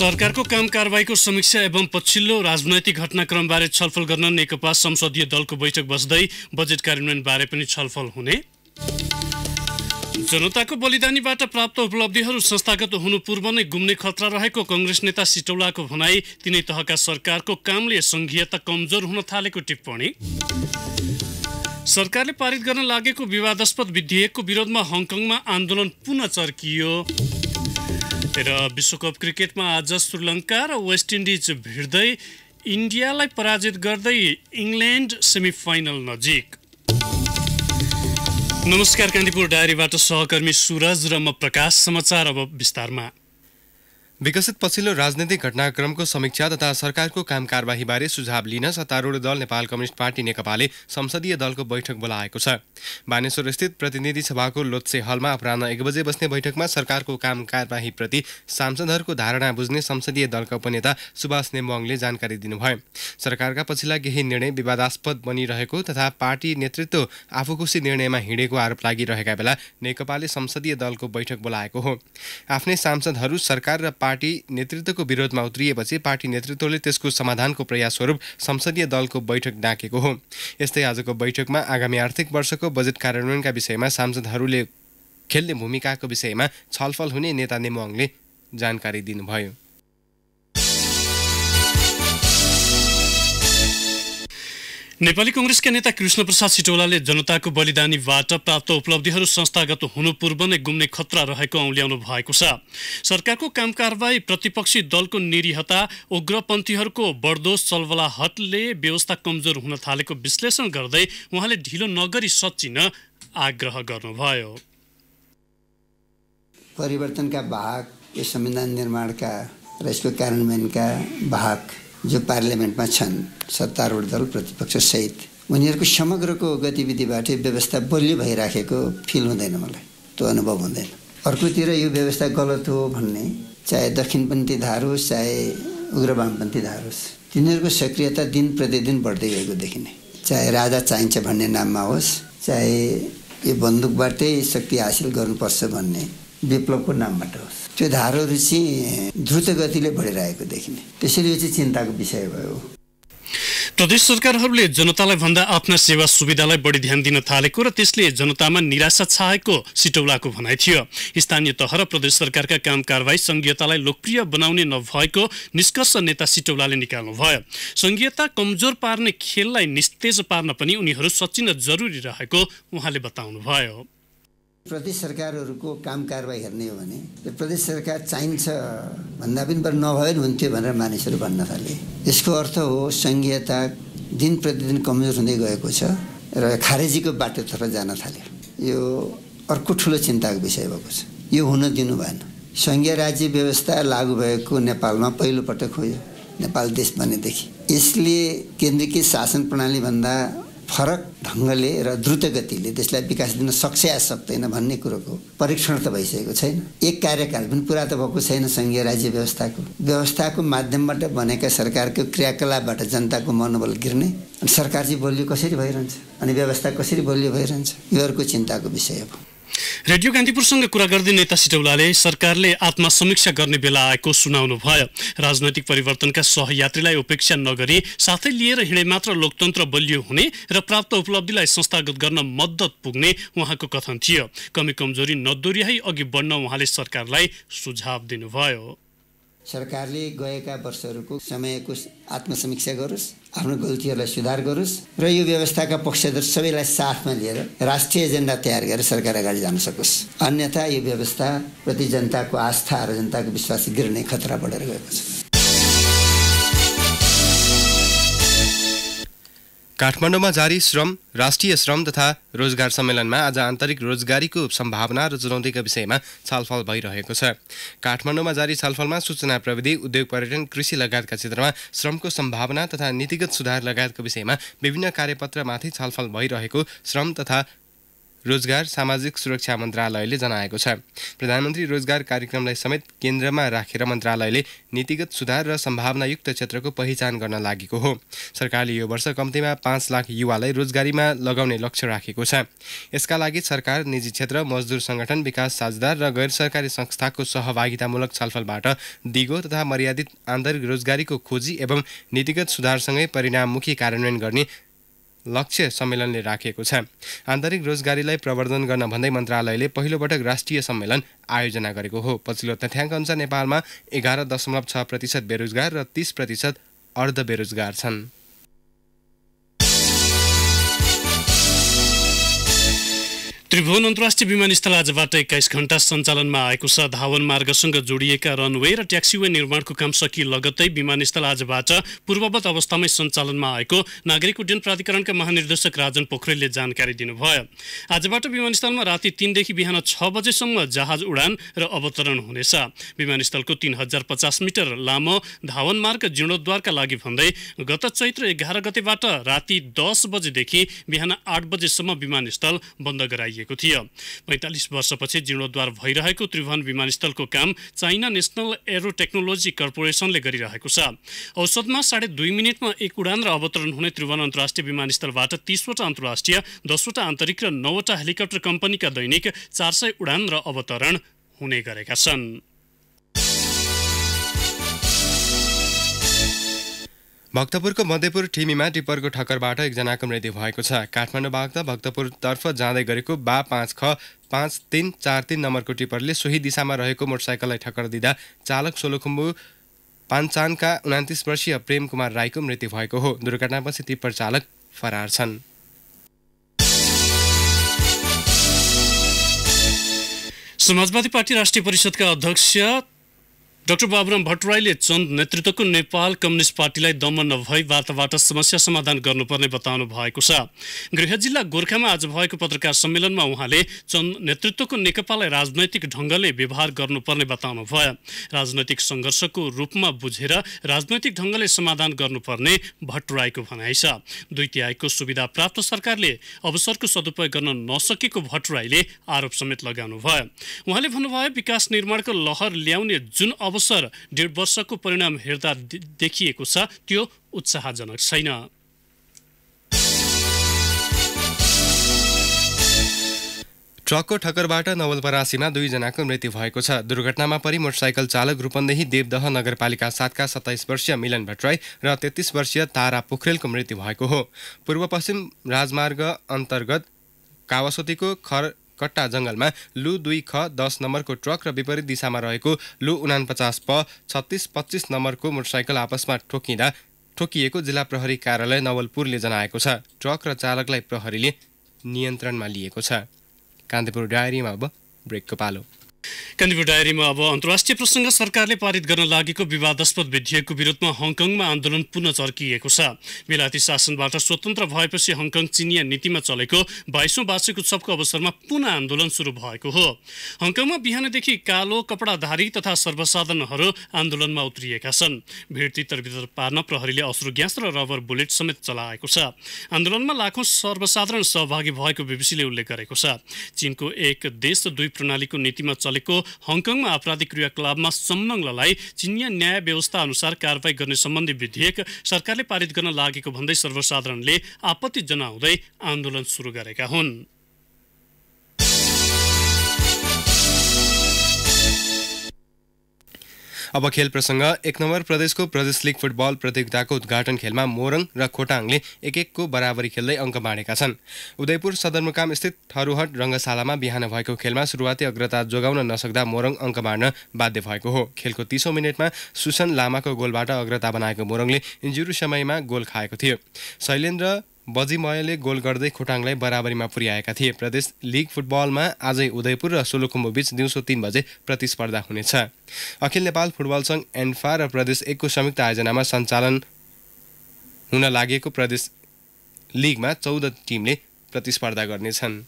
सरकारको काम कारवाहीको समीक्षा एवं पछिल्लो राजनैतिक घटनाक्रमबारे छलफल गर्न नेकपा संसदीय दलको बैठक बस्दै बजेट कार्यान्वयनबारे पनि छलफल हुने जनताको बलिदानीबाट प्राप्त उपलब्धिहरू संस्थागत हुनु पूर्व नै गुम्ने खतरा रहेको कङ्ग्रेस नेता सिटौलाको भनाई तिनै तहका सरकारको कामले सङ्घीयता कमजोर हुन थालेको टिप्पणी सरकारले पारित गर्न लागेको विवादास्पद विधेयकको विरोधमा हङकङमा आन्दोलन पुनः चर्कियो र विश्वकप क्रिकेटमा आज श्रीलङ्का र वेस्ट इन्डिज भिड्दै इन्डियालाई पराजित गर्दै इङ्ल्यान्ड सेमिफाइनल नजिक नमस्कार कान्तिपुर डायरीबाट सहकर्मी सुरज र म प्रकाश समाचार अब विस्तारमा विकसित पछिल्लो राजनैतिक घटनाक्रमको समीक्षा तथा सरकारको काम कारवाहीबारे सुझाव लिन सत्तारूढ दल नेपाल कम्युनिस्ट पार्टी नेकपाले संसदीय दलको बैठक बोलाएको छ बानेश्वर स्थित प्रतिनिधि सभाको लोत्से हलमा अपरान्ह एक बजे बस्ने बैठकमा सरकारको काम कारवाहीप्रति सांसदहरूको धारणा बुझ्ने संसदीय दलका उपनेता सुभाष नेम्बोङले जानकारी दिनुभयो सरकारका पछिल्ला केही निर्णय विवादास्पद बनिरहेको तथा पार्टी नेतृत्व आफूखुसी निर्णयमा हिँडेको आरोप लागिरहेका बेला नेकपाले संसदीय दलको बैठक बोलाएको हो आफ्नै सांसदहरू सरकार र पार्टी नेतृत्वको विरोधमा उत्रिएपछि पार्टी नेतृत्वले त्यसको समाधानको प्रयासस्वरूप संसदीय दलको बैठक डाकेको हो यस्तै आजको बैठकमा आगामी आर्थिक वर्षको बजेट कार्यान्वयनका विषयमा सांसदहरूले खेल्ने भूमिकाको विषयमा छलफल हुने नेता नेमोङले जानकारी दिनुभयो नेपाली कंग्रेसका नेता कृष्ण प्रसाद सिटौलाले जनताको बलिदानीबाट प्राप्त उपलब्धिहरू संस्थागत हुनु पूर्व नै गुम्ने खतरा रहेको औल्याउनु भएको छ सरकारको काम कारवाही प्रतिपक्षी दलको निरीहता उग्रपन्थीहरूको बढ्दो चलवलाहटले व्यवस्था कमजोर हुन थालेको विश्लेषण गर्दै उहाँले ढिलो नगरी सचिन आग्रह गर्नुभयो परिवर्तनका भाग यो संविधान निर्माणका र यसको कार्यान्वयनका भाग जो पार्लियामेन्टमा छन् सत्तारूढ दल प्रतिपक्षसहित उनीहरूको समग्रको गतिविधिबाटै व्यवस्था बलियो भइराखेको फिल हुँदैन मलाई त्यो अनुभव हुँदैन अर्कोतिर यो व्यवस्था गलत हो भन्ने चाहे दक्षिणपन्थी धार होस् चाहे उग्र वामपन्थी धार होस् तिनीहरूको सक्रियता दिन प्रतिदिन बढ्दै गएको देखिने चाहे राजा चाहिन्छ भन्ने नाममा होस् चाहे यो बन्दुकबाटै शक्ति हासिल गर्नुपर्छ भन्ने विप्लवको नामबाट होस् त्यो धारोहरू चाहिँ द्रुत गतिले बढिरहेको देखिने त्यसरी यो चाहिँ चिन्ताको विषय भयो प्रदेश सरकारहरूले जनतालाई भन्दा आफ्ना सेवा सुविधालाई बढी ध्यान दिन थालेको र त्यसले जनतामा निराशा छाएको सिटौलाको भनाइ थियो स्थानीय तह र प्रदेश सरकारका काम कारवाही सङ्घीयतालाई लोकप्रिय बनाउने नभएको निष्कर्ष नेता सिटौलाले निकाल्नु भयो सङ्घीयता कमजोर पार्ने खेललाई निस्तेज पार्न पनि उनीहरू सचिन जरुरी रहेको उहाँले बताउनुभयो प्रदेश सरकारहरूको काम कारवाही हेर्ने हो भने प्रदेश सरकार चाहिन्छ भन्दा पनि बरु नभए पनि हुन्थ्यो भनेर मानिसहरू भन्न थाले यसको अर्थ हो सङ्घीयता दिन प्रतिदिन कमजोर हुँदै गएको छ र खारेजीको बाटोतर्फ जान थाल्यो यो अर्को ठुलो चिन्ताको विषय भएको छ यो हुन दिनु भएन सङ्घीय राज्य व्यवस्था लागू भएको नेपालमा पहिलोपटक हो यो नेपाल देश भनेदेखि यसले केन्द्रीय शासन प्रणालीभन्दा फरक ढङ्गले र द्रुत गतिले देशलाई विकास दिन सक्छ या सक्दैन भन्ने कुरोको परीक्षण त भइसकेको छैन एक कार्यकाल पनि पुरा त भएको छैन सङ्घीय राज्य व्यवस्थाको व्यवस्थाको माध्यमबाट भनेका सरकारको क्रियाकलापबाट जनताको मनोबल गिर्ने अनि सरकार चाहिँ बलियो कसरी भइरहन्छ अनि व्यवस्था कसरी बलियो भइरहन्छ योहरूको चिन्ताको विषय हो रेडियो कान्तिपुरसँग कुरा गर्दै नेता सिटौलाले सरकारले आत्मसमीक्षा गर्ने बेला आएको सुनाउनु भयो राजनैतिक परिवर्तनका सहयात्रीलाई उपेक्षा नगरी साथै लिएर हिँडे मात्र लोकतन्त्र बलियो हुने र प्राप्त उपलब्धिलाई संस्थागत गर्न मद्दत पुग्ने उहाँको कथन थियो कमी कमजोरी नदोर्याई अघि बढ्न उहाँले सरकारलाई सुझाव दिनुभयो सरकारले गएका वर्षहरूको समयको आत्मसमीक्षा गरोस् आफ्नो गल्तीहरूलाई सुधार गरोस् र यो व्यवस्थाका पक्षधर सबैलाई साथमा लिएर राष्ट्रिय एजेन्डा तयार गरेर सरकार अगाडि जान सकोस् अन्यथा यो व्यवस्थाप्रति जनताको आस्था र जनताको विश्वास गिर्ने खतरा बढेर गएको छ काठमाडौँमा जारी श्रम राष्ट्रिय श्रम तथा रोजगार सम्मेलनमा आज आन्तरिक रोजगारीको सम्भावना र चुनौतीका विषयमा छलफल भइरहेको छ काठमाडौँमा जारी छलफलमा सूचना प्रविधि उद्योग पर्यटन कृषि लगायतका क्षेत्रमा श्रमको सम्भावना तथा नीतिगत सुधार लगायतको विषयमा विभिन्न कार्यपत्रमाथि छलफल भइरहेको श्रम तथा रोजगार सामाजिक सुरक्षा मन्त्रालयले जनाएको छ प्रधानमन्त्री रोजगार कार्यक्रमलाई समेत केन्द्रमा राखेर मन्त्रालयले नीतिगत सुधार र सम्भावनायुक्त क्षेत्रको पहिचान गर्न लागेको हो सरकारले यो वर्ष कम्तीमा पाँच लाख युवालाई रोजगारीमा लगाउने लक्ष्य राखेको छ यसका लागि सरकार निजी क्षेत्र मजदुर सङ्गठन विकास साझेदार र गैर सरकारी संस्थाको सहभागितामूलक छलफलबाट दिगो तथा मर्यादित आन्तरिक रोजगारीको खोजी एवं नीतिगत सुधारसँगै परिणाममुखी कार्यान्वयन गर्ने लक्ष्य सम्मेलनले राखिएको छ आन्तरिक रोजगारीलाई प्रवर्धन गर्न भन्दै मन्त्रालयले पहिलोपटक राष्ट्रिय सम्मेलन आयोजना गरेको हो पछिल्लो तथ्याङ्क अनुसार नेपालमा एघार दशमलव छ प्रतिशत बेरोजगार र तिस प्रतिशत अर्ध बेरोजगार छन् त्रिभुवन अन्तर्राष्ट्रिय विमानस्थल आजबाट एक्काइस घण्टा सञ्चालनमा आएको छ धावन मार्गसँग जोडिएका रनवे र ट्याक्सीवे निर्माणको काम सकि लगत्तै विमानस्थल आजबाट पूर्ववत अवस्थामै सञ्चालनमा आएको नागरिक उड्डयन प्राधिकरणका महानिर्देशक राजन पोखरेलले जानकारी दिनुभयो आजबाट विमानस्थलमा राति तिनदेखि बिहान छ बजेसम्म जहाज उडान र अवतरण हुनेछ विमानस्थलको तिन हजार पचास मिटर लामो धावन मार्ग जीर्णोद्वारका लागि भन्दै गत चैत्र एघार गतेबाट राति दस बजेदेखि बिहान आठ बजेसम्म विमानस्थल बन्द गराइयो राखिएको थियो पैँतालिस वर्षपछि जीर्णोद्वार भइरहेको त्रिभुवन विमानस्थलको काम चाइना नेसनल एरो टेक्नोलोजी कर्पोरेसनले गरिरहेको छ औसतमा साढे दुई मिनटमा एक उडान र अवतरण हुने त्रिभुवन अन्तर्राष्ट्रिय विमानस्थलबाट तीसवटा अन्तर्राष्ट्रिय दसवटा आन्तरिक र नौवटा हेलिकप्टर कम्पनीका दैनिक चार सय उडान र अवतरण हुने गरेका छन् भक्तपुरको मध्यपुर ठिमीमा टिप्परको ठक्करबाट एकजनाको मृत्यु भएको छ काठमाडौँबाट भक्तपुरतर्फ जाँदै गरेको बा पाँच ख पाँच तिन चार तिन नम्बरको टिप्परले सोही दिशामा रहेको मोटरसाइकललाई ठक्कर दिँदा चालक सोलोखुम्बु पाञ्चानका उनातिस वर्षीय प्रेम कुमार राईको मृत्यु भएको हो दुर्घटनापछि टिप्पर चालक फरार छन् समाजवादी पार्टी राष्ट्रिय परिषदका अध्यक्ष डाक्टर बाबुराम भट्टराईले चन्द नेतृत्वको नेपाल कम्युनिस्ट पार्टीलाई दमन नभई वार्ताबाट समस्या समाधान गर्नुपर्ने बताउनु भएको छ गृह जिल्ला गोर्खामा आज भएको पत्रकार सम्मेलनमा उहाँले चन्द नेतृत्वको नेकपालाई राजनैतिक ढङ्गले व्यवहार गर्नुपर्ने बताउनु भयो राजनैतिक सङ्घर्षको रूपमा बुझेर राजनैतिक ढङ्गले समाधान गर्नुपर्ने भट्टराईको भनाइ छ दुई तिहाईको सुविधा प्राप्त सरकारले अवसरको सदुपयोग गर्न नसकेको भट्टराईले आरोप समेत लगाउनु भयो उहाँले भन्नुभयो विकास निर्माणको लहर ल्याउने जुन अवसर डेढ वर्षको परिणाम हेर्दा देखिएको छ त्यो उत्साहजनक छैन ट्रकको ठक्करबाट नवलपरासीमा दुईजनाको मृत्यु भएको छ दुर्घटनामा परि मोटरसाइकल चालक रूपन्देही देवदह नगरपालिका सातका सत्ताइस वर्षीय मिलन भट्टराई र तेत्तिस वर्षीय तारा पोखरेलको मृत्यु भएको हो पूर्व पश्चिम राजमार्ग अन्तर्गत कावासोतीको खर कट्टा जङ्गलमा लु दुई ख दस नम्बरको ट्रक र विपरीत दिशामा रहेको लु उनापचास प छत्तिस पच्चिस नम्बरको मोटरसाइकल आपसमा ठोकिँदा ठोकिएको जिल्ला प्रहरी कार्यालय नवलपुरले जनाएको छ ट्रक र चालकलाई प्रहरीले नियन्त्रणमा लिएको छ कान्तिपुर डायरीमा अब ब्रेकको पालो कान्तिपुर डायरीमा अब अन्तर्राष्ट्रिय प्रसङ्ग सरकारले पारित गर्न लागेको विवादस्पद विधेयकको विरोधमा हङकङमा आन्दोलन पुनः चर्किएको छ बेलायती शासनबाट स्वतन्त्र भएपछि हङकङ चिनिया नीतिमा चलेको बाइसौँ वार्षिक उत्सवको अवसरमा पुनः आन्दोलन सुरु भएको हो हङकङमा बिहानदेखि कालो कपडाधारी तथा सर्वसाधारणहरू आन्दोलनमा उत्रिएका छन् भिड तितरभित्र पार्न प्रहरीले अश्रु ग्यास र रबर बुलेट समेत चलाएको छ आन्दोलनमा लाखौँ सर्वसाधारण सहभागी भएको बिबिसीले उल्लेख गरेको छ चिनको एक देश दुई प्रणालीको नीतिमा चलेको हङकङमा आपराधिक क्रियाकलापमा संलग्नलाई चिनिया न्याय व्यवस्था अनुसार कारवाही गर्ने सम्बन्धी विधेयक सरकारले पारित गर्न लागेको भन्दै सर्वसाधारणले आपत्ति जनाउँदै आन्दोलन सुरु गरेका हुन् अब खेल प्रसङ्ग एक नम्बर प्रदेशको प्रदेश लिग फुटबल प्रतियोगिताको उद्घाटन खेलमा मोरङ र खोटाङले एक एकको बराबरी खेल्दै अङ्क बाँडेका छन् उदयपुर सदरमुकाम स्थित थरुहट रङ्गशालामा बिहान भएको खेलमा सुरुवाती अग्रता जोगाउन नसक्दा मोरङ अङ्क बाँड्न बाध्य भएको हो खेलको तिसौँ मिनटमा सुसन लामाको गोलबाट अग्रता बनाएको मोरङले इन्जुरी समयमा गोल खाएको थियो शैलेन्द्र बजीमयले गोल गर्दै खोटाङलाई बराबरीमा पुर्याएका थिए प्रदेश लिग फुटबलमा आजै उदयपुर र सोलुखुम्बुबीच दिउँसो तिन बजे प्रतिस्पर्धा हुनेछ अखिल नेपाल फुटबल सङ्घ एन्फा र प्रदेश एकको संयुक्त आयोजनामा सञ्चालन हुन लागेको प्रदेश लिगमा चौध टिमले प्रतिस्पर्धा गर्नेछन्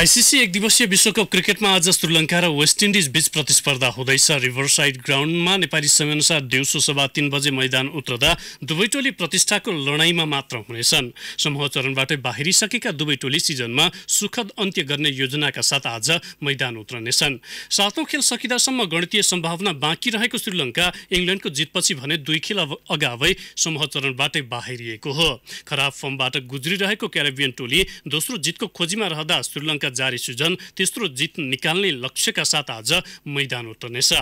आइसिसी एक दिवसीय विश्वकप क्रिकेटमा आज श्रीलङ्का र वेस्ट इन्डिज बीच प्रतिस्पर्धा हुँदैछ रिभरसाइड ग्राउन्डमा नेपाली समयअनुसार दिउँसो सभा तिन बजे मैदान उत्रदा दुवै टोली प्रतिष्ठाको लडाईमा मात्र हुनेछन् समूह चरणबाटै बाहिरिसकेका दुवै टोली सिजनमा सुखद अन्त्य गर्ने योजनाका साथ आज मैदान उत्रनेछन् सातौँ खेल सकिँदासम्म गणितीय सम्भावना बाँकी रहेको श्रीलङ्का इङ्ल्यान्डको जितपछि भने दुई खेल अगावै समूह चरणबाटै बाहिरिएको हो खराब फर्मबाट गुज्रिरहेको क्यारेबियन टोली दोस्रो जितको खोजीमा रहँदा श्रीलङ्का जारी सुजन तेस्रो जित निकाल्ने लक्ष्यका साथ आज मैदान उत्रनेछ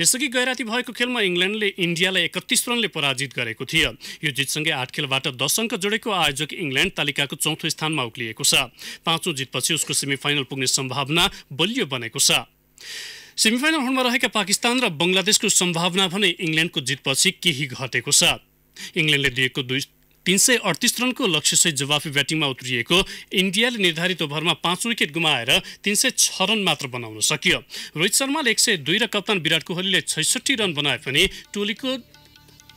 यसअघि गैराति भएको खेलमा इङ्ल्यान्डले इन्डियालाई एकतिस रनले पराजित गरेको थियो यो जितसँगै आठ खेलबाट दस अङ्क जोडेको आयोजक इङ्ल्यान्ड तालिकाको चौथो स्थानमा उक्लिएको छ पाँचौँ जितपछि उसको सेमिफाइनल पुग्ने सम्भावना बलियो बनेको छ सेमिफाइनल हुनमा रहेका पाकिस्तान र बङ्गलादेशको सम्भावना भने इङ्ल्यान्डको जितपछि केही घटेको छ इङ्ल्यान्डले दिएको दुई तीन सय अडतिस रनको लक्ष्यसहित जवाफी ब्याटिङमा उत्रिएको इन्डियाले निर्धारित ओभरमा पाँच विकेट गुमाएर तिन सय छ रन मात्र बनाउन सकियो रोहित शर्माले एक सय दुई र कप्तान विराट कोहलीले छैसठी रन बनाए पनि टोलीको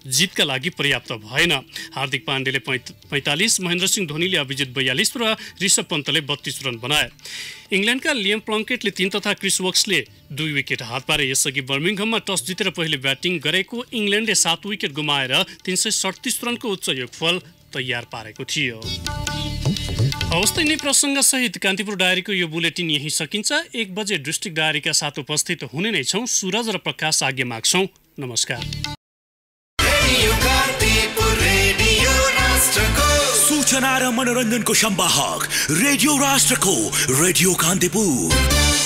जितका लागि पर्याप्त भएन हार्दिक पाण्डेले पैँतालिस महेन्द्र सिंह धोनीले अभिजित बयालिस र ऋषभ पन्तले बत्तीस रन बनाए इङ्ल्यान्डका लियम प्लङ्केटले तीन तथा क्रिस वक्सले दुई विकेट हात पारे यसअघि बर्मिङहममा टस जितेर पहिले ब्याटिङ गरेको इङ्ल्यान्डले सात विकेट गुमाएर तिन सय सडतिस रनको उच्च योगफल तयार पारेको थियो हवस् यिनै प्रसङ्गसहित कान्तिपुर डायरीको यो बुलेटिन यहीँ सकिन्छ एक बजे डिस्ट्रिक्ट डायरीका साथ उपस्थित हुने नै छौँ सुरज र प्रकाश आज्ञा माग्छौँ नमस्कार सूचना र मनोरञ्जनको सम्वाहक रेडियो राष्ट्रको रेडियो कान्तिपुर